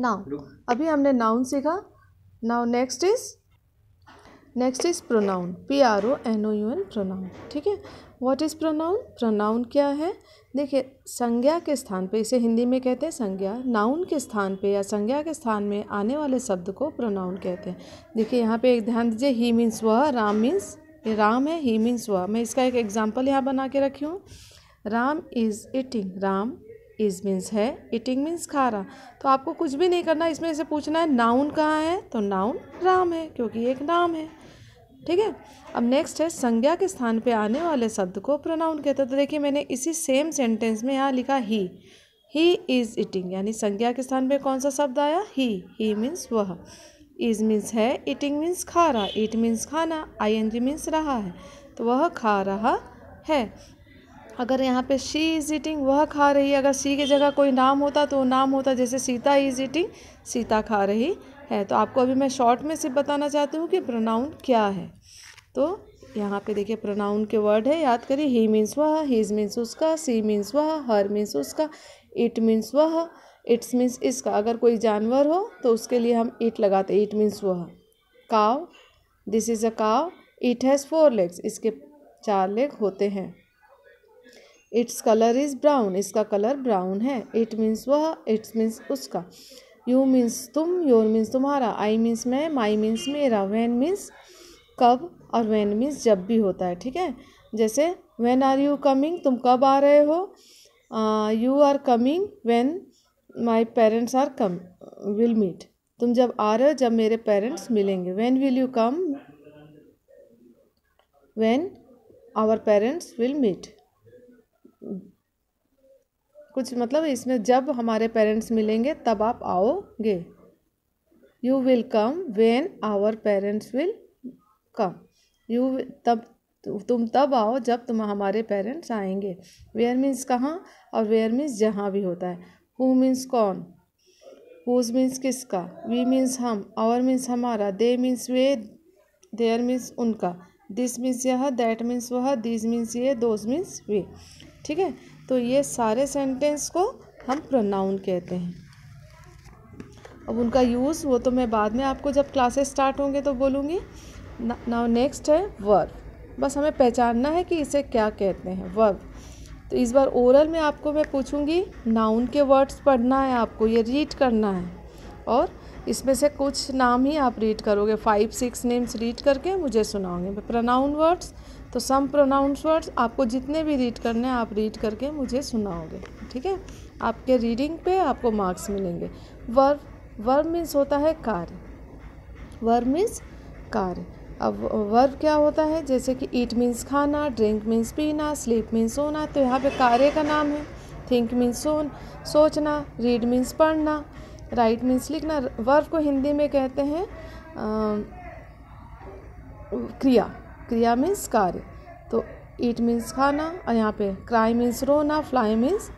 now अभी हमने noun सीखा now next is next is pronoun P R O N O U N pronoun ठीक है what is pronoun pronoun क्या है देखिए संज्ञा के स्थान पे इसे हिंदी में कहते हैं संज्ञा नाउन के स्थान पे या संज्ञा के स्थान में आने वाले शब्द को प्रोनाउन कहते हैं देखिए यहाँ पे एक ध्यान दीजिए ही मीन्स वह राम मीन्स राम है ही मीन्स वह मैं इसका एक एग्जाम्पल यहाँ बना के रखी हूँ Ram is eating Ram is means है ईटिंग मीन्स खा रहा तो आपको कुछ भी नहीं करना इसमें से पूछना है नाउन कहाँ है तो नाउन राम है क्योंकि एक नाम है ठीक है अब नेक्स्ट है संज्ञा के स्थान पे आने वाले शब्द को प्रोनाउन कहते हैं तो देखिए मैंने इसी सेम सेंटेंस में यहाँ लिखा ही ही इज़ ईटिंग यानी संज्ञा के स्थान पे कौन सा शब्द आया ही ही मीन्स वह इज मीन्स है ईटिंग मीन्स खा रहा ईट मीन्स खाना आई एन जी मीन्स रहा है तो वह खा रहा है अगर यहाँ पे शी इज़ ईटिंग वह खा रही अगर सी की जगह कोई नाम होता तो नाम होता जैसे सीता इज़ ईटिंग सीता खा रही है तो आपको अभी मैं शॉर्ट में सिर्फ बताना चाहती हूँ कि प्रोनाउन क्या है तो यहाँ पे देखिए प्रोनाउन के वर्ड है याद करिए ही मीन्स वह हीज मीन्स उसका सी मीन्स वह हर मीन्स उसका इट मीन्स वह इट्स मीन्स इसका अगर कोई जानवर हो तो उसके लिए हम इट लगाते इट मीन्स वह काव दिस इज़ अ काव इट हैज़ फोर लेग्स इसके चार लेग होते हैं इट्स कलर इज़ ब्राउन इसका कलर ब्राउन है इट मीन्स वह इट्स मीन्स उसका यू मीन्स तुम योर मीन्स तुम्हारा आई मीन्स मैं माई मीन्स मेरा वैन मीन्स कब और वैन मीन्स जब भी होता है ठीक है जैसे वैन आर यू कमिंग तुम कब आ रहे हो you are coming when my parents are come will meet तुम जब आ रहे हो जब मेरे पेरेंट्स मिलेंगे when will you come when our parents will meet कुछ मतलब इसमें जब हमारे पेरेंट्स मिलेंगे तब आप आओगे you will come when our parents will come you तब तुम तब आओ जब तुम हमारे पेरेंट्स आएंगे वेयर मीन्स कहाँ और वेयर मीन्स जहाँ भी होता है हु मीन्स कौन हुज मीन्स किसका वी मीन्स हम आवर मीन्स हमारा दे मीन्स वे देयर मीन्स उनका दिस मीन्स यह दैट मीन्स वह दिस मीन्स ये दोज मीन्स वे ठीक है तो ये सारे सेंटेंस को हम प्रोनाउन कहते हैं अब उनका यूज़ वो तो मैं बाद में आपको जब क्लासेस स्टार्ट होंगे तो बोलूँगी नाउ नेक्स्ट है वर्ब बस हमें पहचानना है कि इसे क्या कहते हैं वर्ब तो इस बार ओरल में आपको मैं पूछूंगी नाउन के वर्ड्स पढ़ना है आपको ये रीड करना है और इसमें से कुछ नाम ही आप रीड करोगे फाइव सिक्स नेम्स रीड करके मुझे सुनाओगे प्रोनाउन प्रनाउन वर्ड्स तो सम प्रोनाउंस वर्ड्स आपको जितने भी रीड करने हैं आप रीड करके मुझे सुनाओगे ठीक है आपके रीडिंग पे आपको मार्क्स मिलेंगे वर्ब वर्ब मीन्स होता है कार्य वर्ब मीन्स कार्य अब वर्ब क्या होता है जैसे कि ईट मीन्स खाना ड्रिंक मीन्स पीना स्लीप मीन्स सोना तो यहाँ पे कार्य का नाम है थिंक मीन्स सोन सोचना रीड मीन्स पढ़ना राइट मीन्स लिखना वर्ब को हिंदी में कहते हैं क्रिया क्रिया मीन्स कार्य तो ईट मीन्स खाना और यहाँ पे क्राई मीन्स रोना फ्लाई मीन्स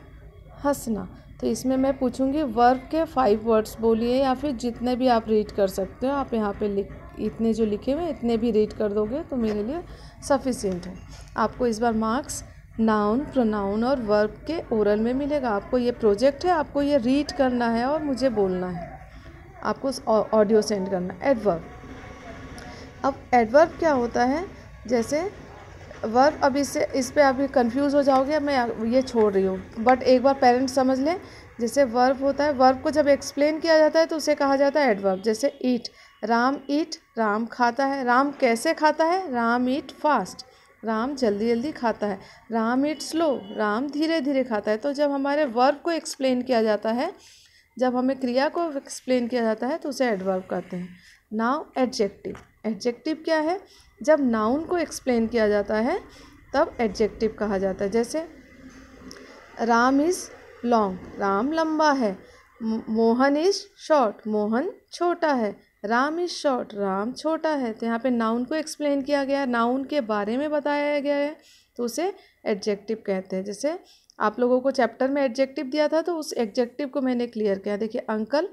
हंसना तो इसमें मैं पूछूंगी वर्ब के फाइव वर्ड्स बोलिए या फिर जितने भी आप रीड कर सकते हो आप यहाँ पे लिख इतने जो लिखे हुए इतने भी रीड कर दोगे तो मेरे लिए सफिशियंट है आपको इस बार मार्क्स नाउन प्रोनाउन और वर्ब के ओरल में मिलेगा आपको ये प्रोजेक्ट है आपको ये रीड करना है और मुझे बोलना है आपको ऑडियो सेंड करना एडवर्ब अब एडवर्ब क्या होता है जैसे वर्ब अब इससे इस पर आप कंफ्यूज हो जाओगे मैं ये छोड़ रही हूँ बट एक बार पेरेंट्स समझ लें जैसे वर्ब होता है वर्ब को जब एक्सप्लेन किया जाता है तो उसे कहा जाता है एडवर्ब जैसे ईट राम ईट राम खाता है राम कैसे खाता है राम ईट फास्ट राम जल्दी जल्दी खाता है राम ईट स्लो राम धीरे धीरे खाता है तो जब हमारे वर्ब को एक्सप्लेन किया जाता है जब हमें क्रिया को एक्सप्लेन किया जाता है तो उसे एडवर्ब कहते हैं नाउ एडजेक्टिव एडजेक्टिव क्या है जब नाउन को एक्सप्लेन किया जाता है तब एडजेक्टिव कहा जाता है जैसे राम इज़ लॉन्ग राम लंबा है मोहन इज शॉर्ट मोहन छोटा है राम इज शॉर्ट राम छोटा है तो यहाँ पे नाउन को एक्सप्लेन किया गया नाउन के बारे में बताया गया है तो उसे एडजेक्टिव कहते हैं जैसे आप लोगों को चैप्टर में एडजेक्टिव दिया था तो उस एडजेक्टिव को मैंने क्लियर किया देखिए uncle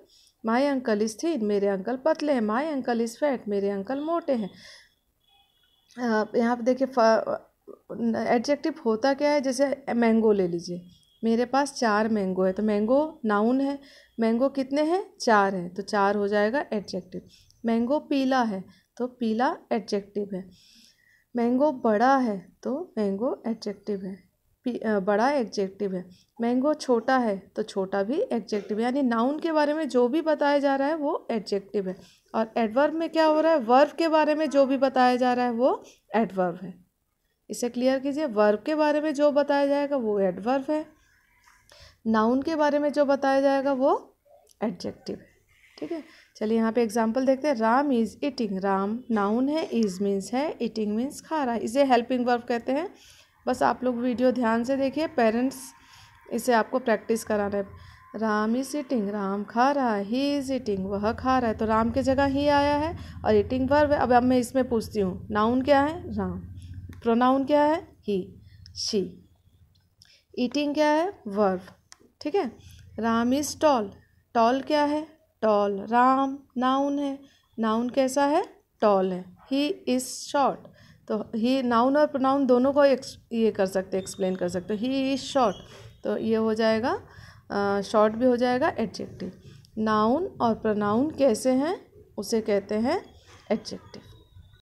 my uncle is thin मेरे अंकल पतले हैं माई अंकल इज़ फैट मेरे अंकल मोटे हैं यहाँ पर देखिए एडजेक्टिव होता क्या है जैसे मैंगो ले लीजिए मेरे पास चार मैंगो तो है तो मैंगो नाउन है मैंगो कितने हैं चार हैं तो चार हो जाएगा एडजेक्टिव मैंगो पीला है तो पीला एडजेक्टिव है मैंगो बड़ा है तो मैंगो एडजेक्टिव है बड़ा एडजेक्टिव है मैंगो छोटा है तो छोटा भी एडजेक्टिव यानी नाउन के बारे में जो भी बताया जा रहा है वो एडजेक्टिव है और एडवर्ब में क्या हो रहा है वर्ब के बारे में जो भी बताया जा रहा है वो एडवर्ब है इसे क्लियर कीजिए वर्ब के बारे में जो बताया जाएगा वो एडवर्ब है नाउन के बारे में जो बताया जाएगा वो एडजेक्टिव है ठीक है चलिए यहाँ पे एग्जांपल देखते हैं Ram is eating Ram noun है इज़ मीन्स है ईटिंग मीन्स खा रहा है इसे हेल्पिंग वर्ब कहते हैं बस आप लोग वीडियो ध्यान से देखिए पेरेंट्स इसे आपको प्रैक्टिस कराना है राम इज ईटिंग राम खा रहा है ही इज ईटिंग वह खा रहा है तो राम की जगह ही आया है और ईटिंग पर अब अब मैं इसमें पूछती हूँ नाउन क्या है राम प्रोनाउन क्या है ही शी ईटिंग क्या है वर्व ठीक है राम इज टॉल टॉल क्या है टॉल राम नाउन है नाउन कैसा है टॉल है ही इज़ शॉर्ट तो ही नाउन और प्रोनाउन दोनों को ये कर सकते एक्सप्लेन कर सकते ही इज़ शॉर्ट तो ये हो जाएगा शॉर्ट भी हो जाएगा एडजेक्टिव नाउन और प्रोनाउन कैसे हैं उसे कहते हैं एडजेक्टिव